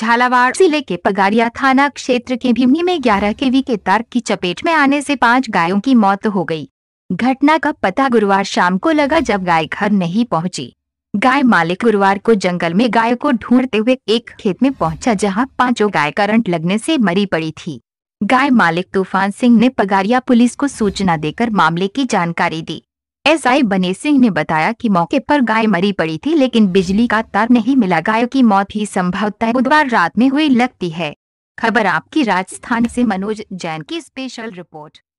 झालावाड़ जिले के पगारिया थाना क्षेत्र के भीमनी में 11 केवी के तार की चपेट में आने से पांच गायों की मौत हो गई। घटना का पता गुरुवार शाम को लगा जब गाय घर नहीं पहुंची। गाय मालिक गुरुवार को जंगल में गाय को ढूंढते हुए एक खेत में पहुंचा जहां पांचों गाय करंट लगने से मरी पड़ी थी गाय मालिक तूफान सिंह ने पगारिया पुलिस को सूचना देकर मामले की जानकारी दी एस आई बने सिंह ने बताया कि मौके पर गाय मरी पड़ी थी लेकिन बिजली का तार नहीं मिला गायों की मौत ही संभवतः बुधवार रात में हुई लगती है खबर आपकी राजस्थान से मनोज जैन की स्पेशल रिपोर्ट